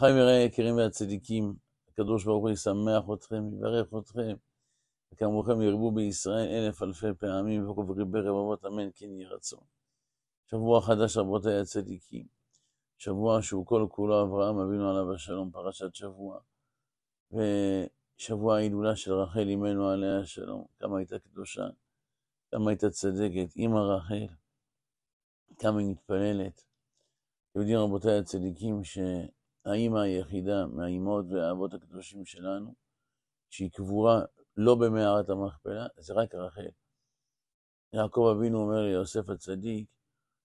חיים יראי היקרים והצדיקים, הקדוש ברוך הוא ישמח אתכם, יברך אתכם, וכמוכם ירבו בישראל אלף אלפי פעמים, וכברי רבבות אמן כן יהי רצון. שבוע חדש רבותי הצדיקים, שבוע שהוא כל כולו אברהם אבינו עליו השלום, פרשת שבוע, ושבוע ההילולה של רחל אמנו עליה השלום, כמה הייתה קדושה, כמה הייתה צדקת, אמא רחל, כמה היא מתפללת. אתם יודעים רבותי הצדיקים ש... האימא היחידה מהאימהות והאבות הקדושים שלנו, שהיא קבורה לא במערת המכפלה, זה רק רחל. יעקב אבינו אומר ליוסף הצדיק,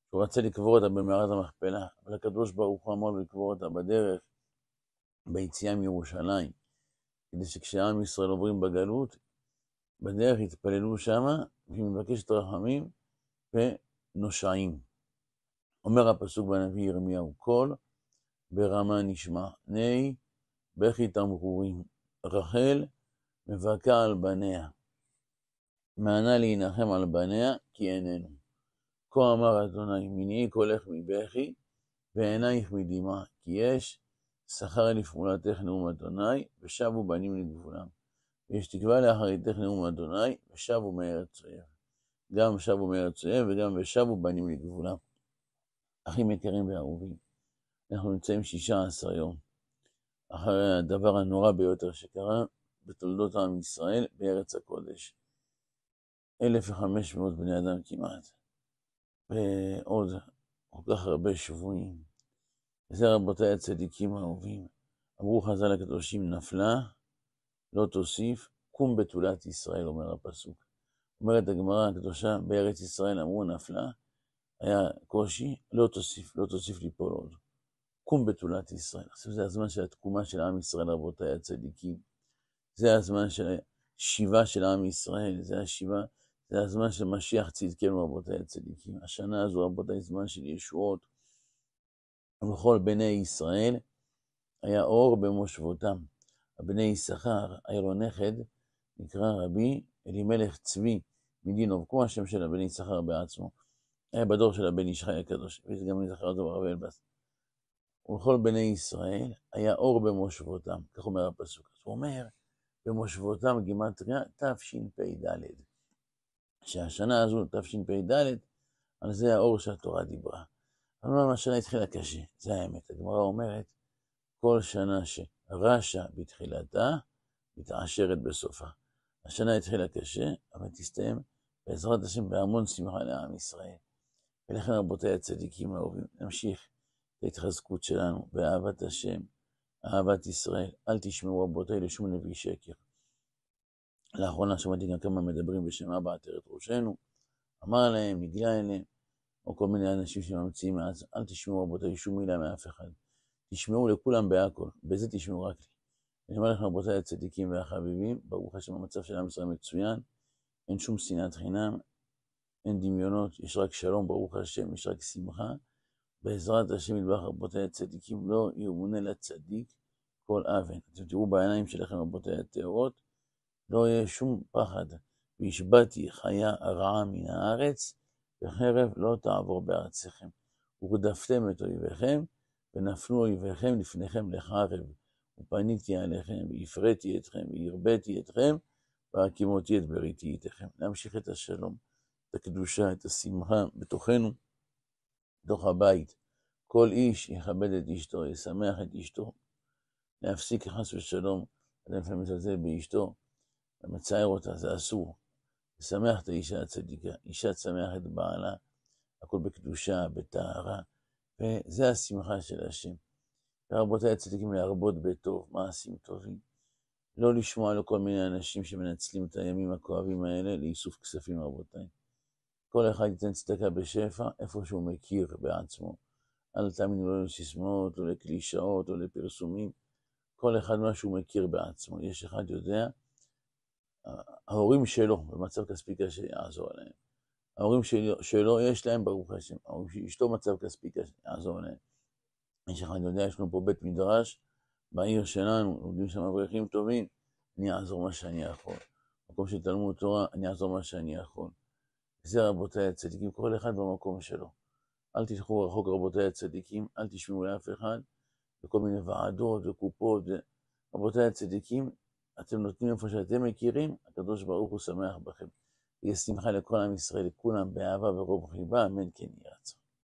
הוא רצה לקבור אותה במערת המכפלה, אבל הקדוש ברוך הוא אמר לקבור אותה בדרך, ביציאה מירושלים, כדי שכשעם ישראל עוברים בגלות, בדרך יתפללו שמה, והיא מבקשת רחמים ונושעים. אומר הפסוק בנביא ירמיהו, כל ברמה נשמע, נהי בכי תמרורים. רחל מבכה על בניה, מענה להנחם על בניה, כי איננו. כה אמר אדוני, מנעי קולך מבכי, ועינייך מדמעה, כי יש שכר לפעולתך נאום אדוני, ושבו בנים לגבולם. ויש תקווה לאחריתך נאום אדוני, ושבו מארץ אויב. גם שבו מארץ אויב, וגם ושבו בנים לגבולם. אחים יקרים ואהובים, אנחנו נמצאים 16 יום אחרי הדבר הנורא ביותר שקרה בתולדות עם ישראל בארץ הקודש. 1,500 בני אדם כמעט, ועוד כל כך הרבה שבויים. וזה רבותיי הצדיקים האהובים. אמרו חז"ל הקדושים, נפלה, לא תוסיף, קום בתולת ישראל, אומר הפסוק. אומרת הגמרא הקדושה, בארץ ישראל אמרו נפלה, היה קושי, לא תוסיף, לא תוסיף ליפול עוד. קום בתולת ישראל. עכשיו זה הזמן של התקומה של עם ישראל, רבותיי הצדיקים. זה הזמן של השיבה של עם ישראל, זה השיבה, זה הזמן של משיח צדקנו, רבותיי הצדיקים. השנה הזו, רבותיי, זמן של ישועות. ובכל בני ישראל היה אור במושבותם. הבני יששכר, היה נכד, נקרא רבי אלימלך צבי מדינוב, כמו השם של הבני יששכר בעצמו. היה בדור של הבן ישחי הקדוש, וזה גם נזכר אותו ברבי אלבס. ולכל בני ישראל היה אור במושבותם, כך אומר הפסוק. הוא אומר, במושבותם גימטריה תשפ"ד, שהשנה הזו, תשפ"ד, על זה האור שהתורה דיברה. אבל מה השנה התחילה קשה, זה האמת. הגמרא אומרת, כל שנה שרשע בתחילתה, מתעשרת בסופה. השנה התחילה קשה, אבל תסתיים בעזרת השם בהמון שמחה לעם ישראל. ולכן רבותיי הצדיקים האהובים, נמשיך. ההתחזקות שלנו, באהבת השם, אהבת ישראל. אל תשמעו רבותיי לשום נביא שקר. לאחרונה שמעתי גם כמה מדברים בשם אבא עטרת ראשנו, אמר להם, נגלה אליהם, או כל מיני אנשים שממציאים מאז, אל תשמעו רבותיי שום מילה מאף אחד. תשמעו לכולם בהכל, בזה תשמעו רק לי. אני אומר לכם, רבותיי הצדיקים והחביבים, ברוך השם המצב של עם ישראל מצוין, אין שום שנאת חינם, אין דמיונות, יש רק שלום, ברוך השם, יש רק שמחה. בעזרת השם ידבח רבותי הצדיקים לא ימונה לצדיק כל אוון. אתם תראו בעיניים שלכם רבותי הטהורות, לא יהיה שום פחד. והשבעתי חיה הרעה מן הארץ, וחרב לא תעבור בארציכם. ורדפתם את אויביכם, ונפלו אויביכם לפניכם לחרב. ופניתי עליכם, והפריתי אתכם, והרביתי אתכם, והקימותי את בריתי איתכם. להמשיך את השלום, את הקדושה, את השמחה בתוכנו. בתוך הבית. כל איש יכבד את אשתו, ישמח את אשתו. להפסיק חס ושלום, אדם לפעמים מזלזל באשתו, ומצער אותה, זה אסור. לשמח את האישה הצדיקה, אישה תשמח את בעלה, הכל בקדושה, בטהרה, וזה השמחה של השם. רבותיי הצדיקים להרבות בטוב, מעשים טובים. לא לשמוע לכל מיני אנשים שמנצלים את הימים הכואבים האלה לאיסוף כספים, רבותיי. כל אחד ייתן צדקה בשפע, איפה שהוא מכיר בעצמו. אל תאמינו לא לסיסמאות, או לא לקלישאות, או לא לפרסומים. כל אחד מה שהוא מכיר בעצמו. יש אחד יודע, ההורים שלו, במצב כספי קשה, יעזור להם. ההורים שלו, שלו יש להם, ברוך השם. ההורים של אשתו מצב כספי קשה, יעזור להם. יש אחד יודע, יש לנו פה בית מדרש בעיר שלנו, עובדים שם אברכים טובים, אני אעזור מה שאני יכול. מקום של תלמוד תורה, אני אעזור מה שאני יכול. זה רבותיי הצדיקים, כל אחד במקום שלו. אל תלכו רחוק רבותיי הצדיקים, אל תשמעו לאף אחד, וכל מיני ועדות וקופות. ו... רבותיי הצדיקים, אתם נותנים איפה שאתם מכירים, הקדוש ברוך הוא שמח בכם. יהיה שמחה לכל עם ישראל, לכולם, באהבה ורוב חיבה, אמן כן יהיה רצון.